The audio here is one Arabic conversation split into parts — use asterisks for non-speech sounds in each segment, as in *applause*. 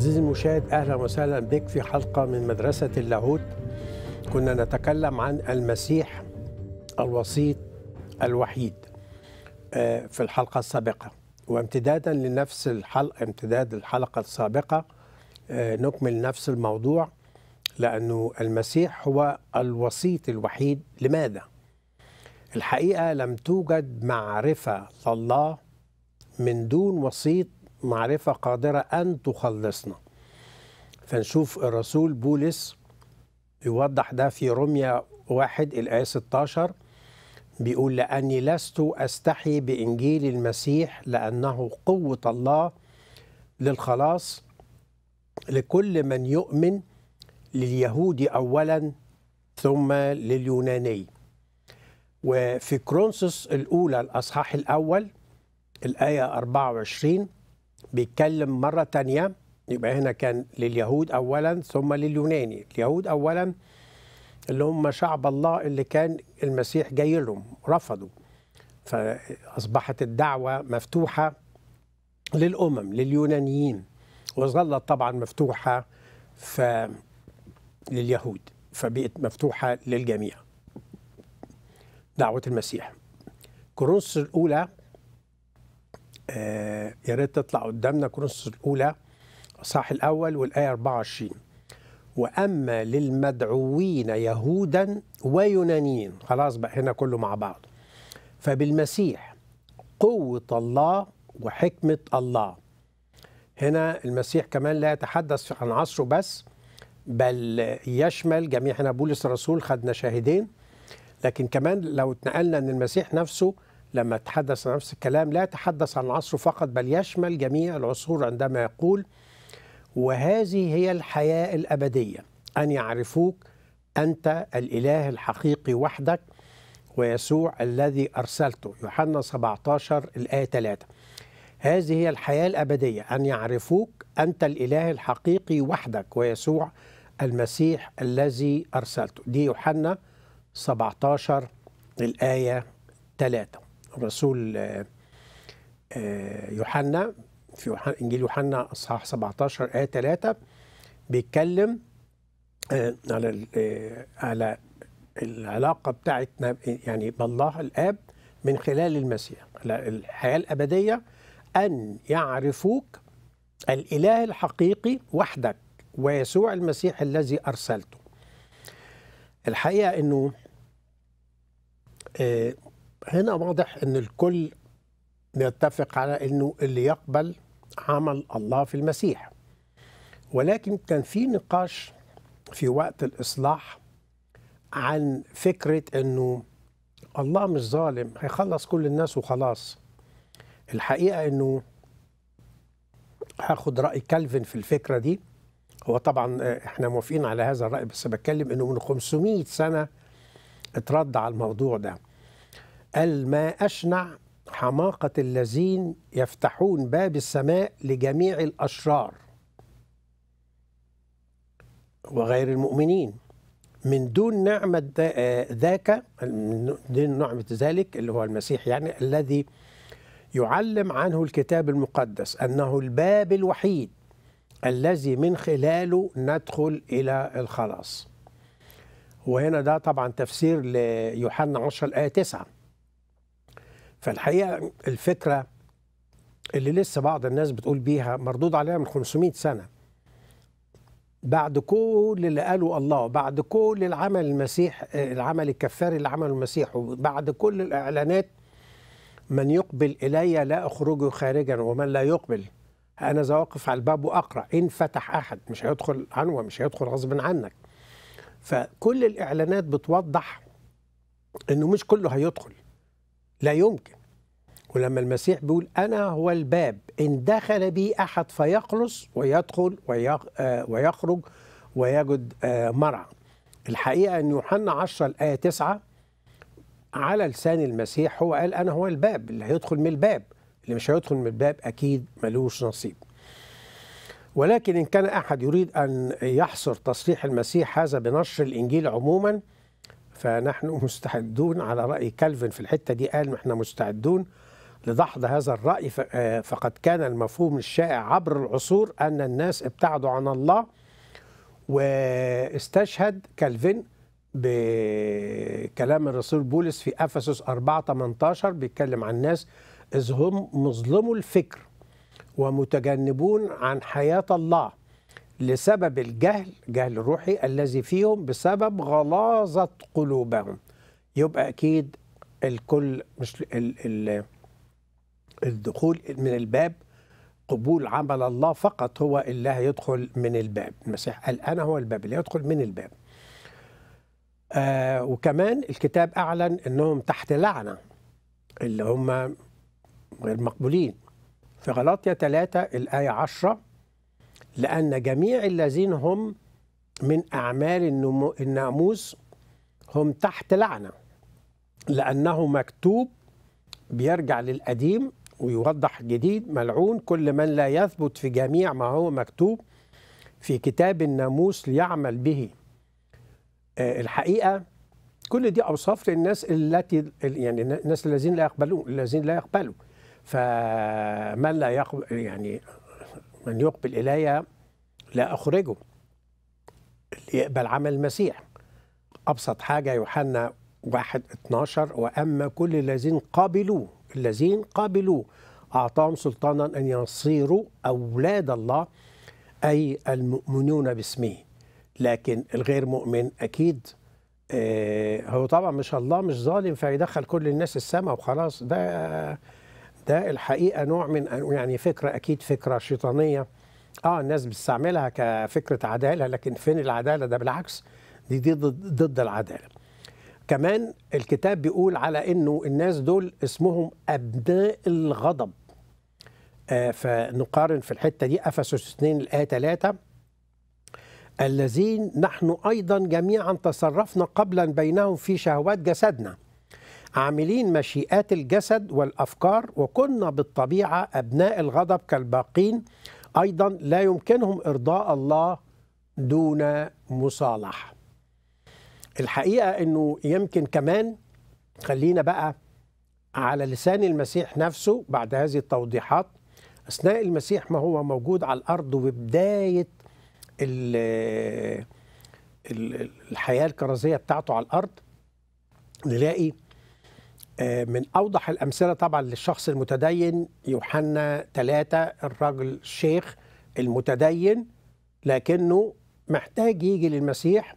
عزيزي المشاهد اهلا وسهلا بك في حلقه من مدرسه اللاهوت كنا نتكلم عن المسيح الوسيط الوحيد آه، في الحلقه السابقه وامتدادا لنفس الحلقه امتداد الحلقه السابقه آه، نكمل نفس الموضوع لانه المسيح هو الوسيط الوحيد لماذا؟ الحقيقه لم توجد معرفه الله من دون وسيط معرفة قادرة أن تخلصنا فنشوف الرسول بولس يوضح ده في رمية واحد الآية 16 بيقول لأني لست أستحي بإنجيل المسيح لأنه قوة الله للخلاص لكل من يؤمن لليهودي أولا ثم لليوناني وفي كرونسوس الأولى الأصحاح الأول الآية 24 بيتكلم مرة تانية يبقى هنا كان لليهود أولا ثم لليوناني اليهود أولا اللي هم شعب الله اللي كان المسيح جاي لهم رفضوا فأصبحت الدعوة مفتوحة للأمم لليونانيين وظلت طبعا مفتوحة ف لليهود فبقت مفتوحة للجميع دعوة المسيح كورنثوس الأولى آه، يا ريت تطلع قدامنا كورنثوس الاولى صح الاول والايه 24 واما للمدعوين يهودا ويونانيين خلاص بقى هنا كله مع بعض فبالمسيح قوه الله وحكمه الله هنا المسيح كمان لا يتحدث عن عصره بس بل يشمل جميع هنا بولس الرسول خدنا شاهدين لكن كمان لو اتنقلنا ان المسيح نفسه لما تحدث عن نفس الكلام لا يتحدث عن عصره فقط بل يشمل جميع العصور عندما يقول وهذه هي الحياة الأبدية أن يعرفوك أنت الإله الحقيقي وحدك ويسوع الذي أرسلته يوحنا 17 الآية 3 هذه هي الحياة الأبدية أن يعرفوك أنت الإله الحقيقي وحدك ويسوع المسيح الذي أرسلته دي يوحنا 17 الآية 3 الرسول آه، آه، يوحنا في انجيل يوحنا اصحاح 17 ايه 3 بيتكلم آه، على على العلاقه بتاعتنا يعني بالله الاب من خلال المسيح الحياه الابديه ان يعرفوك الاله الحقيقي وحدك ويسوع المسيح الذي ارسلته الحقيقه انه هنا واضح ان الكل يتفق على انه اللي يقبل عمل الله في المسيح ولكن كان في نقاش في وقت الاصلاح عن فكره انه الله مش ظالم هيخلص كل الناس وخلاص الحقيقه انه هاخد راي كالفن في الفكره دي هو طبعا آه، احنا موافقين على هذا الراي بس بتكلم انه من 500 سنه اترد على الموضوع ده الما أشنع حماقة الذين يفتحون باب السماء لجميع الأشرار وغير المؤمنين من دون نعمة ذاك من دون نعمة ذلك اللي هو المسيح يعني الذي يعلم عنه الكتاب المقدس أنه الباب الوحيد الذي من خلاله ندخل إلى الخلاص وهنا ده طبعا تفسير ليوحنا 10 الآية 9 فالحقيقه الفكره اللي لسه بعض الناس بتقول بيها مردود عليها من 500 سنه بعد كل اللي قاله الله بعد كل العمل المسيح العمل الكفاري اللي عمله المسيح وبعد كل الاعلانات من يقبل الي لا اخرجه خارجا ومن لا يقبل انا ذا واقف على الباب واقرا ان فتح احد مش هيدخل عنوه مش هيدخل غصب عنك فكل الاعلانات بتوضح انه مش كله هيدخل لا يمكن ولما المسيح بيقول أنا هو الباب إن دخل بي أحد فيخلص ويدخل آه، ويخرج ويجد آه، مرعى الحقيقة أن يوحنا 10 الآية 9 على لسان المسيح هو قال أنا هو الباب اللي هيدخل من الباب اللي مش هيدخل من الباب أكيد ملوش نصيب ولكن إن كان أحد يريد أن يحصر تصريح المسيح هذا بنشر الإنجيل عموما فنحن *laughs* مستعدون على رأي كالفن في الحتة دي قال إحنا مستعدون لدحض هذا الرأي آه، فقد كان المفهوم الشائع عبر العصور أن الناس ابتعدوا عن الله واستشهد كالفن بكلام الرسول بولس في أفسس 4 18 بيتكلم عن الناس إذ هم مظلموا الفكر ومتجنبون عن حياة الله لسبب الجهل جهل الروحي الذي فيهم بسبب غلاظة قلوبهم يبقى أكيد الكل مش ال ال الدخول من الباب قبول عمل الله فقط هو اللي هيدخل من الباب المسيح قال أنا هو الباب اللي يدخل من الباب آه وكمان الكتاب أعلن أنهم تحت لعنة اللي هم غير مقبولين في غلاطية 3 الآية 10 لأن جميع الذين هم من أعمال الناموس هم تحت لعنة لأنه مكتوب بيرجع للقديم ويوضح جديد ملعون كل من لا يثبت في جميع ما هو مكتوب في كتاب الناموس ليعمل به آه، الحقيقة كل دي أوصاف للناس التي يعني الناس الذين لا يقبلون الذين لا يقبلوا فمن لا يقبل يعني من يقبل إلي لا أخرجه اللي يقبل عمل المسيح أبسط حاجة يوحنا واحد 12 وأما كل الذين قابلوا الذين قابلوا أعطاهم سلطانا أن يصيروا أولاد الله أي المؤمنون باسمه لكن الغير مؤمن أكيد آه، هو طبعا مش الله مش ظالم فيدخل كل الناس السماء وخلاص ده ده الحقيقه نوع من يعني فكره اكيد فكره شيطانيه اه الناس بتستعملها كفكره عداله لكن فين العداله ده بالعكس دي دي ضد, ضد العداله كمان الكتاب بيقول على انه الناس دول اسمهم ابناء الغضب آه فنقارن في الحته دي افسس 2 الايه 3 الذين نحن ايضا جميعا تصرفنا قبلا بينهم في شهوات جسدنا عاملين مشيئات الجسد والافكار وكنا بالطبيعه ابناء الغضب كالباقين ايضا لا يمكنهم ارضاء الله دون مصالحه الحقيقه انه يمكن كمان خلينا بقى على لسان المسيح نفسه بعد هذه التوضيحات اثناء المسيح ما هو موجود على الارض وبدايه الحياه الكرزيه بتاعته على الارض نلاقي من أوضح الأمثلة طبعا للشخص المتدين يوحنا ثلاثة الرجل الشيخ المتدين لكنه محتاج يجي للمسيح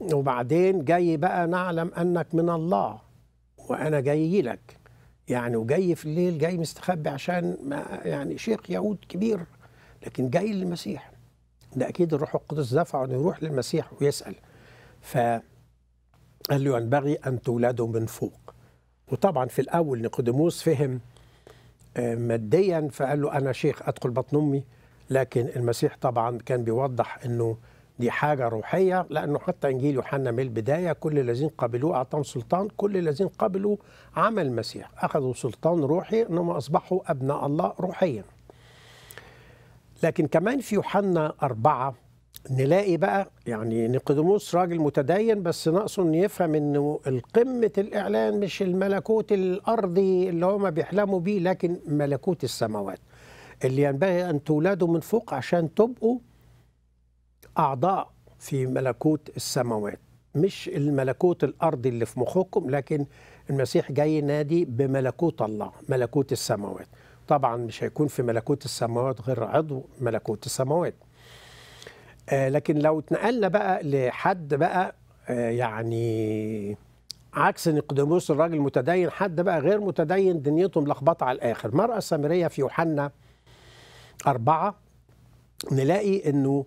وبعدين جاي بقى نعلم أنك من الله وأنا جاي لك يعني وجاي في الليل جاي مستخبي عشان ما يعني شيخ يهود كبير لكن جاي للمسيح ده أكيد الروح القدس دفعه أنه يروح للمسيح ويسأل فقال له ينبغي أن تولدوا من فوق وطبعا في الاول نيقوديموس فهم آه، ماديا فقال له انا شيخ ادخل بطن امي لكن المسيح طبعا كان بيوضح انه دي حاجة روحية لأنه حتى إنجيل يوحنا من البداية كل الذين قبلوه أعطاهم سلطان كل الذين قبلوا عمل المسيح أخذوا سلطان روحي أنهم أصبحوا أبناء الله روحيا لكن كمان في يوحنا أربعة نلاقي بقى يعني نيقوديموس راجل متدين بس ناقصه انه يفهم انه قمه الاعلان مش الملكوت الارضي اللي هما بيحلموا بيه لكن ملكوت السماوات اللي ينبغي ان تولدوا من فوق عشان تبقوا اعضاء في ملكوت السماوات مش الملكوت الارضي اللي في مخكم لكن المسيح جاي نادي بملكوت الله ملكوت السماوات طبعا مش هيكون في ملكوت السماوات غير عضو ملكوت السماوات آه، لكن لو اتنقلنا بقى لحد بقى آه، يعني عكس نقدموس الراجل متدين حد بقى غير متدين دنيته ملخبطه على الاخر مرأة سامرية في يوحنا أربعة نلاقي أنه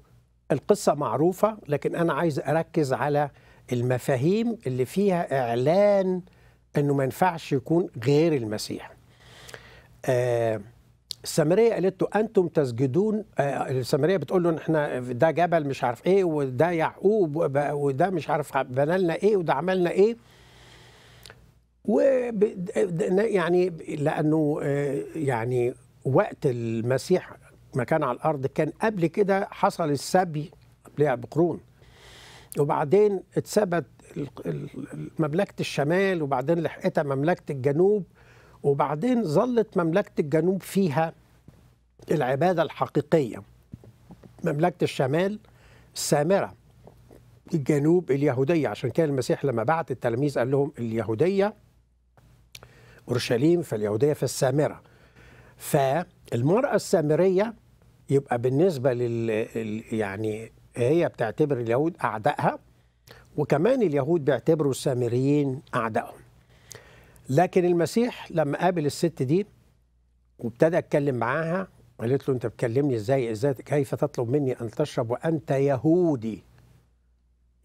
القصة معروفة لكن أنا عايز أركز على المفاهيم اللي فيها إعلان أنه ما ينفعش يكون غير المسيح آه السامريه قالت له انتم تسجدون آه، السامريه بتقول له احنا ده جبل مش عارف ايه وده يعقوب وده مش عارف بنى لنا ايه وده عملنا ايه و يعني لانه آه، يعني وقت المسيح ما كان على الارض كان قبل كده حصل السبي قبلها بقرون وبعدين اتثبت مملكه الشمال وبعدين لحقتها مملكه الجنوب وبعدين ظلت مملكة الجنوب فيها العبادة الحقيقية مملكة الشمال سامرة الجنوب اليهودية عشان كده المسيح لما بعت التلاميذ قال لهم اليهودية أورشليم فاليهودية في السامرة فالمرأة السامرية يبقى بالنسبة لل يعني هي بتعتبر اليهود أعدائها وكمان اليهود بيعتبروا السامريين أعدائهم لكن المسيح لما قابل الست دي وابتدى اتكلم معاها قالت له انت بتكلمني ازاي ازاي كيف تطلب مني ان تشرب وانت يهودي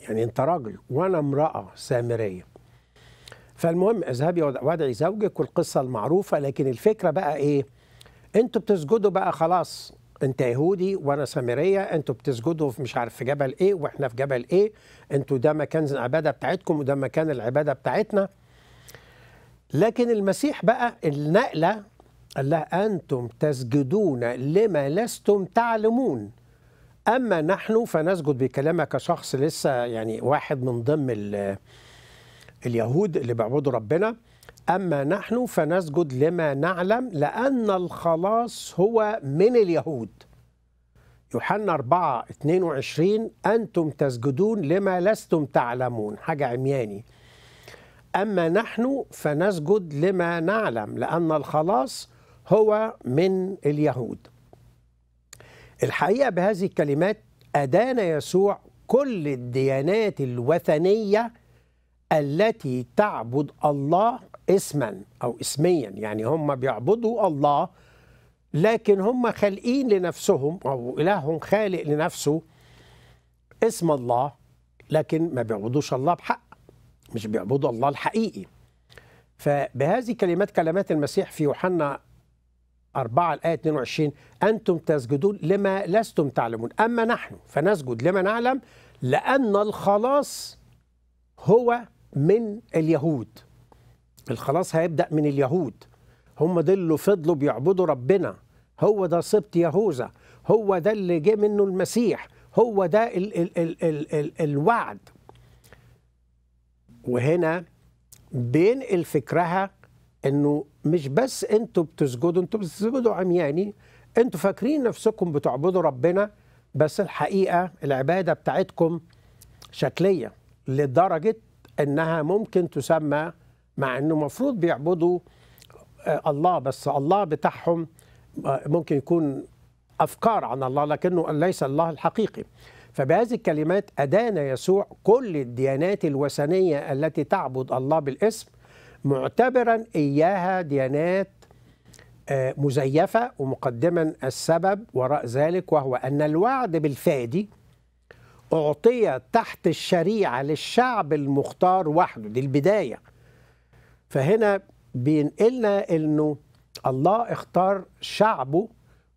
يعني انت راجل وانا امراه سامريه فالمهم اذهبي وادعي زوجك والقصه المعروفه لكن الفكره بقى ايه انتوا بتسجدوا بقى خلاص انت يهودي وانا سامريه انتوا بتسجدوا في مش عارف في جبل ايه واحنا في جبل ايه انتوا ده مكان العباده بتاعتكم وده مكان العباده بتاعتنا لكن المسيح بقى النقلة قال لها أنتم تسجدون لما لستم تعلمون أما نحن فنسجد بكلامك كشخص لسه يعني واحد من ضمن اليهود اللي بيعبدوا ربنا أما نحن فنسجد لما نعلم لأن الخلاص هو من اليهود يوحنا 4 22 أنتم تسجدون لما لستم تعلمون حاجة عمياني أما نحن فنسجد لما نعلم لأن الخلاص هو من اليهود الحقيقة بهذه الكلمات أدان يسوع كل الديانات الوثنية التي تعبد الله اسما أو اسميا يعني هم بيعبدوا الله لكن هم خالقين لنفسهم أو إلههم خالق لنفسه اسم الله لكن ما بيعبدوش الله بحق مش بيعبدوا الله الحقيقي فبهذه كلمات كلمات المسيح في يوحنا 4 الآية 22 أنتم تسجدون لما لستم تعلمون أما نحن فنسجد لما نعلم لأن الخلاص هو من اليهود الخلاص هيبدأ من اليهود هم دول فضلوا بيعبدوا ربنا هو ده سبط يهوذا هو ده اللي جه منه المسيح هو ده ال ال ال ال ال الوعد وهنا بينقل فكرها انه مش بس انتوا بتسجدوا انتوا بتسجدوا عمياني انتوا فاكرين نفسكم بتعبدوا ربنا بس الحقيقه العباده بتاعتكم شكليه لدرجه انها ممكن تسمى مع انه المفروض بيعبدوا آه، الله بس الله بتاعهم آه، ممكن يكون افكار عن الله لكنه ليس الله الحقيقي فبهذه الكلمات أدان يسوع كل الديانات الوثنية التي تعبد الله بالاسم معتبرا إياها ديانات آه، مزيفة ومقدما السبب وراء ذلك وهو أن الوعد بالفادي أعطي تحت الشريعة للشعب المختار وحده دي البداية فهنا بينقلنا أنه الله اختار شعبه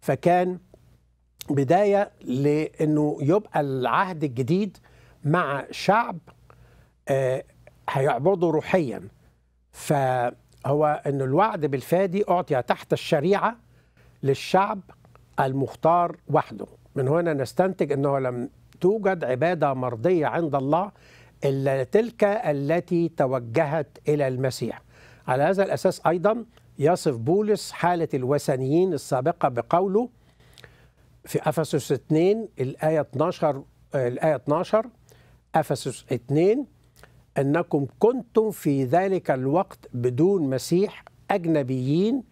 فكان بدايه لانه يبقى العهد الجديد مع شعب آه، هيعبده روحيا فهو ان الوعد بالفادي اعطي تحت الشريعه للشعب المختار وحده من هنا نستنتج انه لم توجد عباده مرضيه عند الله الا تلك التي توجهت الى المسيح على هذا الاساس ايضا يصف بولس حاله الوثنيين السابقه بقوله في افسس 2 الايه 12 الايه 12 افسس 2 انكم كنتم في ذلك الوقت بدون مسيح اجنبيين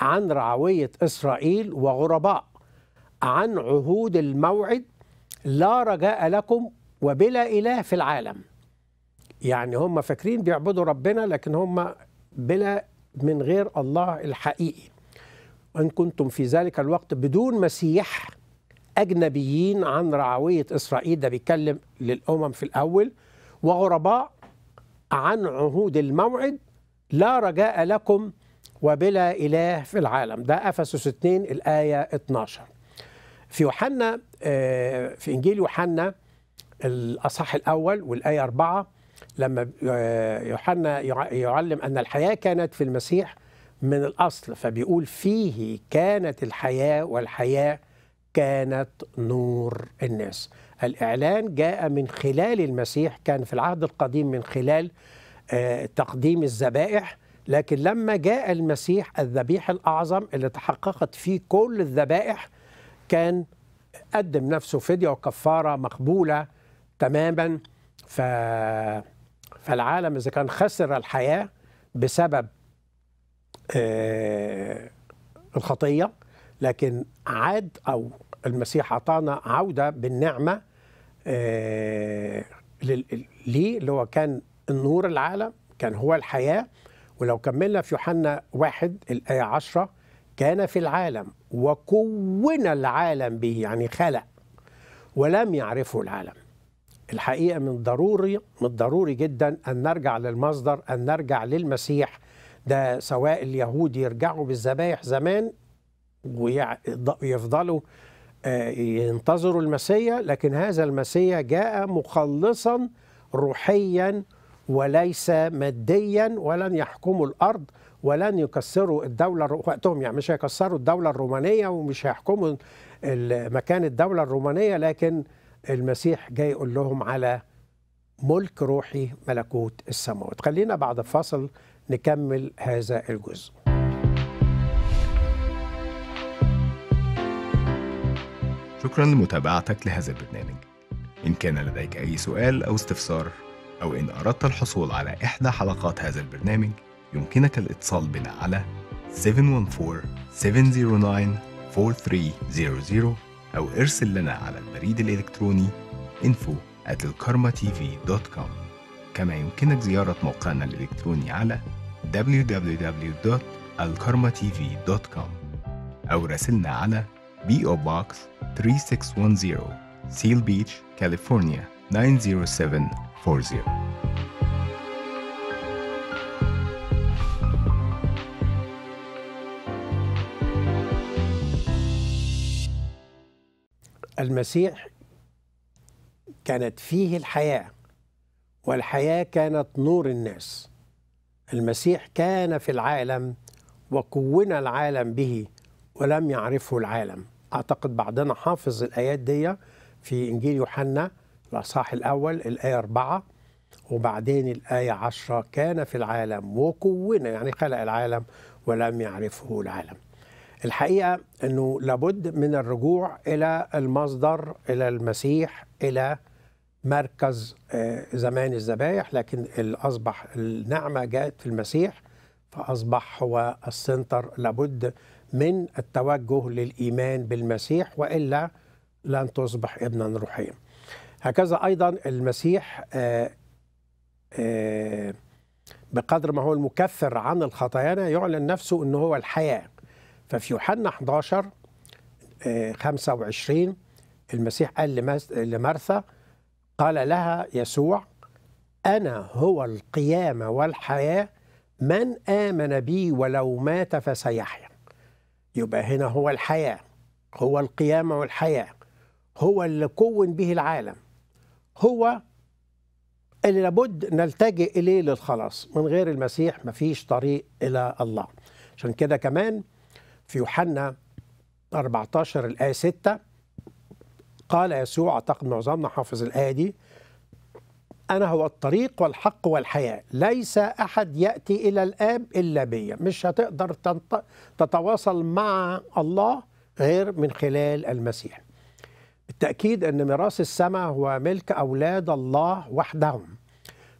عن رعويه اسرائيل وغرباء عن عهود الموعد لا رجاء لكم وبلا اله في العالم يعني هم فاكرين بيعبدوا ربنا لكن هم بلا من غير الله الحقيقي ان كنتم في ذلك الوقت بدون مسيح أجنبيين عن رعوية إسرائيل ده بيتكلم للأمم في الأول وغرباء عن عهود الموعد لا رجاء لكم وبلا إله في العالم ده أفسس 2 الآية 12 في يوحنا آه، في إنجيل يوحنا الأصح الأول والآية 4 لما آه، يوحنا يعلم أن الحياة كانت في المسيح من الأصل فبيقول فيه كانت الحياة والحياة كانت نور الناس الإعلان جاء من خلال المسيح كان في العهد القديم من خلال آه، تقديم الذبائح لكن لما جاء المسيح الذبيح الأعظم اللي تحققت فيه كل الذبائح كان قدم نفسه فدية وكفارة مقبولة تماما ف... فالعالم إذا كان خسر الحياة بسبب آه الخطية لكن عاد أو المسيح أعطانا عودة بالنعمة آه، ليه اللي هو كان النور العالم كان هو الحياة ولو كملنا في يوحنا واحد الآية عشرة كان في العالم وكون العالم به يعني خلق ولم يعرفه العالم الحقيقة من ضروري من ضروري جدا أن نرجع للمصدر أن نرجع للمسيح ده سواء اليهود يرجعوا بالذبايح زمان ويفضلوا آه، ينتظروا المسيا لكن هذا المسيا جاء مخلصا روحيا وليس ماديا ولن يحكموا الارض ولن يكسروا الدولة وقتهم يعني مش هيكسروا الدولة الرومانية ومش هيحكموا مكان الدولة الرومانية لكن المسيح جاي يقول لهم على ملك روحي ملكوت السماوات خلينا بعد الفصل نكمل هذا الجزء شكرا لمتابعتك لهذا البرنامج إن كان لديك أي سؤال أو استفسار أو إن أردت الحصول على إحدى حلقات هذا البرنامج يمكنك الاتصال بنا على 714-709-4300 أو ارسل لنا على البريد الإلكتروني info at الكرمتv.com كما يمكنك زيارة موقعنا الإلكتروني على www.alkarmatv.com أو راسلنا على بي أو بوكس 3610 Seal Beach, California 90740 المسيح كانت فيه الحياة والحياة كانت نور الناس المسيح كان في العالم وكون العالم به ولم يعرفه العالم اعتقد بعضنا حافظ الايات دي في انجيل يوحنا الاصحاح الاول الايه 4 وبعدين الايه 10 كان في العالم وكون يعني خلق العالم ولم يعرفه العالم. الحقيقه انه لابد من الرجوع الى المصدر الى المسيح الى مركز آه، زمان الذبائح لكن اصبح النعمه جاءت في المسيح فاصبح هو السنتر لابد من التوجه للإيمان بالمسيح وإلا لن تصبح ابنا روحيا هكذا أيضا المسيح آه، آه، بقدر ما هو المكفر عن الخطايانا يعلن نفسه أنه هو الحياة ففي يوحنا 11 25 آه، المسيح قال لمرثا قال لها يسوع أنا هو القيامة والحياة من آمن بي ولو مات فسيحيا يبقى هنا هو الحياة هو القيامة والحياة هو اللي كون به العالم هو اللي لابد نلتجئ إليه للخلاص من غير المسيح مفيش طريق إلى الله عشان كده كمان في يوحنا 14 الآية 6 قال يسوع أعتقد معظمنا حافظ الآية دي أنا هو الطريق والحق والحياة ليس أحد يأتي إلى الآب إلا بي مش هتقدر تتواصل مع الله غير من خلال المسيح بالتأكيد أن ميراث السماء هو ملك أولاد الله وحدهم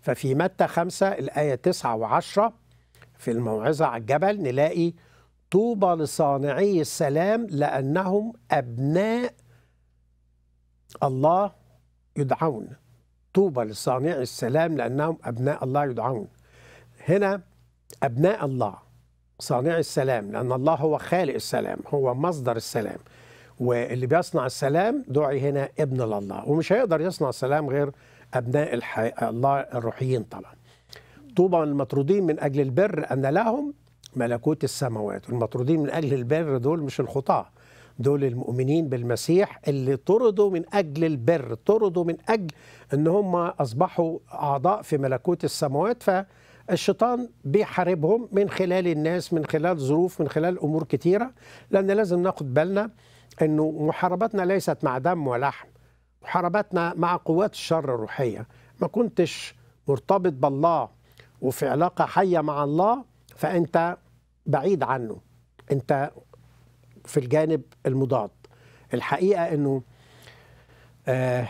ففي متى خمسة الآية تسعة وعشرة في الموعظة على الجبل نلاقي طوبى لصانعي السلام لأنهم أبناء الله يدعون طوبى لصانع السلام لأنهم أبناء الله يدعون هنا أبناء الله صانع السلام لأن الله هو خالق السلام هو مصدر السلام واللي بيصنع السلام دعي هنا ابن لله ومش هيقدر يصنع السلام غير أبناء الحي... الله الروحيين طبعا طوبى للمطرودين من أجل البر أن لهم ملكوت السماوات المطرودين من أجل البر دول مش الخطاة دول المؤمنين بالمسيح اللي طردوا من أجل البر طردوا من أجل أن هم أصبحوا أعضاء في ملكوت السماوات فالشيطان بيحاربهم من خلال الناس من خلال ظروف من خلال أمور كتيرة لأن لازم ناخد بالنا أنه محاربتنا ليست مع دم ولحم محاربتنا مع قوات الشر الروحية ما كنتش مرتبط بالله وفي علاقة حية مع الله فأنت بعيد عنه أنت في الجانب المضاد الحقيقه انه آه،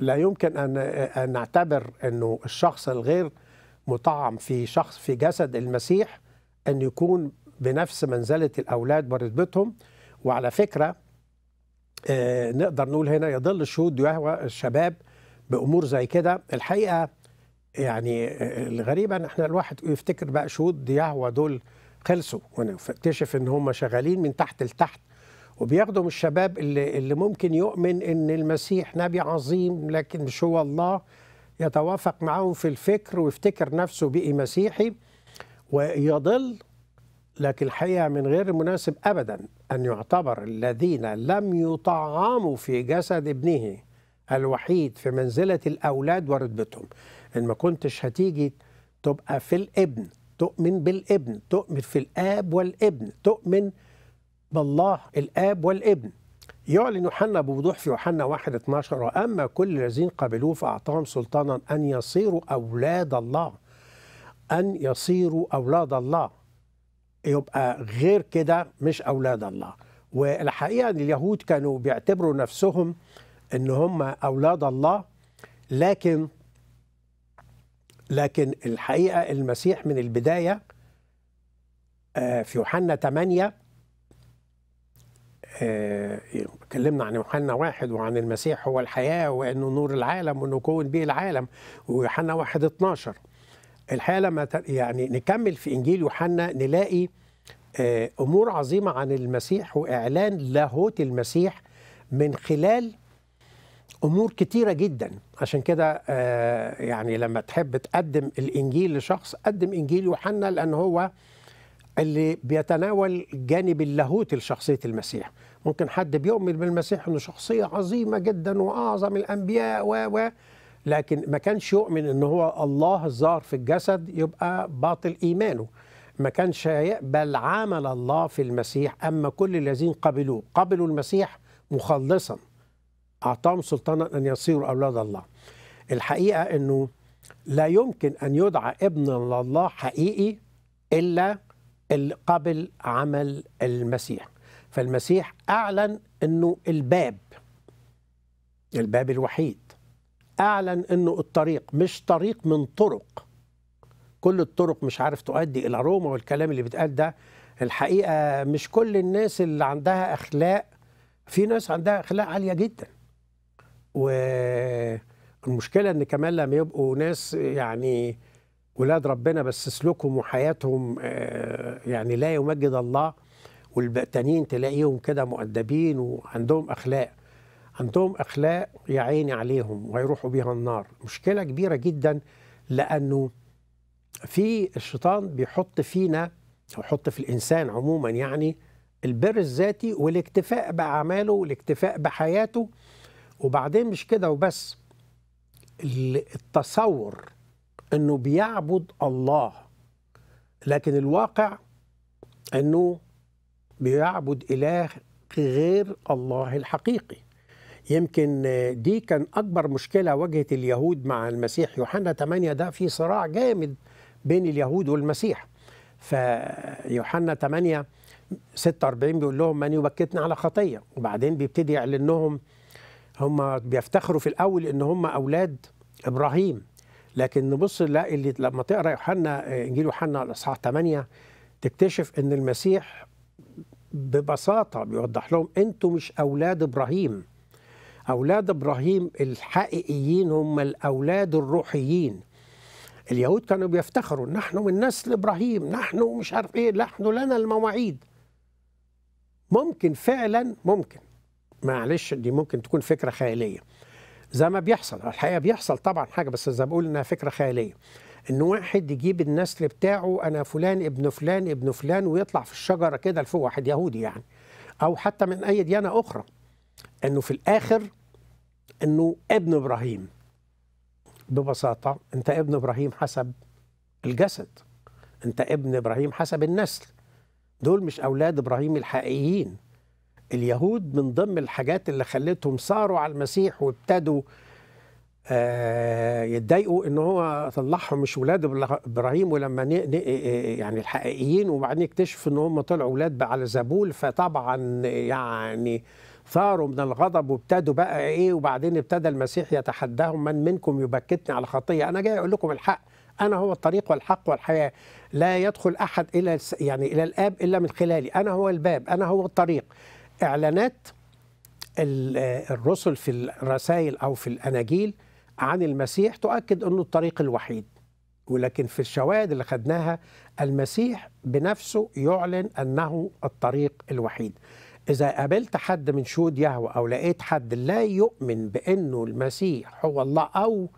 لا يمكن ان نعتبر انه الشخص الغير مطعم في شخص في جسد المسيح ان يكون بنفس منزله الاولاد ورتبتهم وعلى فكره آه، نقدر نقول هنا يضل الشهود يهوى الشباب بامور زي كده الحقيقه يعني الغريبة آه، ان احنا الواحد يفتكر بقى شهود يهوى دول خلصوا ونكتشف ان هم شغالين من تحت لتحت من الشباب اللي, اللي ممكن يؤمن ان المسيح نبي عظيم لكن مش هو الله يتوافق معاهم في الفكر ويفتكر نفسه بقي مسيحي ويضل لكن الحقيقه من غير المناسب ابدا ان يعتبر الذين لم يطعموا في جسد ابنه الوحيد في منزله الاولاد ورتبتهم ان ما كنتش هتيجي تبقى في الابن تؤمن بالابن تؤمن في الاب والابن تؤمن بالله الاب والابن يعلن يوحنا بوضوح في يوحنا 1 12 واما كل الذين قبلوه فاعطاهم سلطانا ان يصيروا اولاد الله ان يصيروا اولاد الله يبقى غير كده مش اولاد الله والحقيقه ان اليهود كانوا بيعتبروا نفسهم ان هم اولاد الله لكن لكن الحقيقه المسيح من البدايه آه، في يوحنا 8 آه، اتكلمنا عن يوحنا واحد وعن المسيح هو الحياه وانه نور العالم وانه كون به العالم ويوحنا واحد 12 الحقيقه لما يعني نكمل في انجيل يوحنا نلاقي آه، امور عظيمه عن المسيح واعلان لاهوت المسيح من خلال امور كتيره جدا عشان كده آه، يعني لما تحب تقدم الانجيل لشخص قدم انجيل يوحنا لان هو اللي بيتناول جانب اللاهوت لشخصيه المسيح ممكن حد بيؤمن بالمسيح انه شخصيه عظيمه جدا واعظم الانبياء و و لكن ما كانش يؤمن ان هو الله الظاهر في الجسد يبقى باطل ايمانه ما كانش يقبل عمل الله في المسيح اما كل الذين قبلوه قبلوا المسيح مخلصا أعطاهم سلطانا أن يصيروا أولاد الله الحقيقة أنه لا يمكن أن يدعى ابن الله حقيقي إلا قبل عمل المسيح فالمسيح أعلن أنه الباب الباب الوحيد أعلن أنه الطريق مش طريق من طرق كل الطرق مش عارف تؤدي إلى روما والكلام اللي بيتقال ده الحقيقة مش كل الناس اللي عندها أخلاق في ناس عندها أخلاق عالية جداً والمشكله ان كمان لما يبقوا ناس يعني ولاد ربنا بس سلوكهم وحياتهم آه، يعني لا يمجد الله والتانيين تلاقيهم كده مؤدبين وعندهم اخلاق عندهم اخلاق يا عيني عليهم ويروحوا بيها النار مشكله كبيره جدا لانه في الشيطان بيحط فينا او حط في الانسان عموما يعني البر الذاتي والاكتفاء باعماله والاكتفاء بحياته وبعدين مش كده وبس التصور انه بيعبد الله لكن الواقع انه بيعبد اله غير الله الحقيقي يمكن دي كان اكبر مشكله واجهت اليهود مع المسيح يوحنا 8 ده في صراع جامد بين اليهود والمسيح فيوحنا 8 46 بيقول لهم من يبكتنا على خطيه وبعدين بيبتدي يعلنهم لهم هم بيفتخروا في الاول ان هم اولاد ابراهيم لكن نبص لا اللي لما تقرا يوحنا انجيل يوحنا الاصحاح 8 تكتشف ان المسيح ببساطه بيوضح لهم انتم مش اولاد ابراهيم اولاد ابراهيم الحقيقيين هم الاولاد الروحيين اليهود كانوا بيفتخروا نحن من نسل ابراهيم نحن مش عارف ايه نحن لنا المواعيد ممكن فعلا ممكن معلش دي ممكن تكون فكره خياليه زي ما بيحصل الحقيقه بيحصل طبعا حاجه بس زي ما بقول انها فكره خياليه ان واحد يجيب النسل بتاعه انا فلان ابن فلان ابن فلان ويطلع في الشجره كده لفوق واحد يهودي يعني او حتى من اي ديانه اخرى انه في الاخر انه ابن ابراهيم ببساطه انت ابن ابراهيم حسب الجسد انت ابن ابراهيم حسب النسل دول مش اولاد ابراهيم الحقيقيين اليهود من ضمن الحاجات اللي خلتهم صاروا على المسيح وابتدوا آه، يتضايقوا ان هو طلعهم مش ولاد ابراهيم ولما آه، يعني الحقيقيين وبعدين يكتشف ان هم طلعوا ولاد على زبول فطبعا يعني ثاروا من الغضب وابتدوا بقى ايه وبعدين ابتدى المسيح يتحداهم من منكم يبكتني على خطيه انا جاي اقول لكم الحق انا هو الطريق والحق والحياه لا يدخل احد الى يعني الى الاب الا من خلالي انا هو الباب انا هو الطريق اعلانات الرسل في الرسائل او في الاناجيل عن المسيح تؤكد انه الطريق الوحيد ولكن في الشواهد اللي خدناها المسيح بنفسه يعلن انه الطريق الوحيد اذا قابلت حد من شهود يهوى او لقيت حد لا يؤمن بانه المسيح هو الله او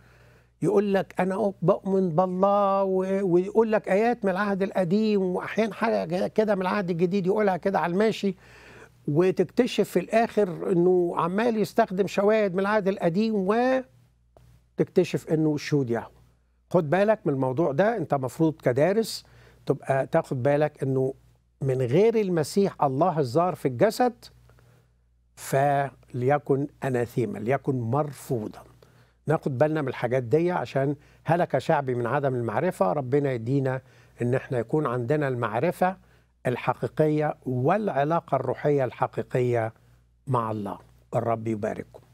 يقول لك انا بؤمن بالله ويقول لك ايات من العهد القديم واحيانا حاجه كده من العهد الجديد يقولها كده على الماشي وتكتشف في الاخر انه عمال يستخدم شواهد من العهد القديم و تكتشف انه الشهود يهوى خد بالك من الموضوع ده انت مفروض كدارس تبقى تاخد بالك انه من غير المسيح الله الظاهر في الجسد فليكن اناثيما ليكن مرفوضا ناخد بالنا من الحاجات دي عشان هلك شعبي من عدم المعرفه ربنا يدينا ان احنا يكون عندنا المعرفه الحقيقيه والعلاقه الروحيه الحقيقيه مع الله الرب يبارككم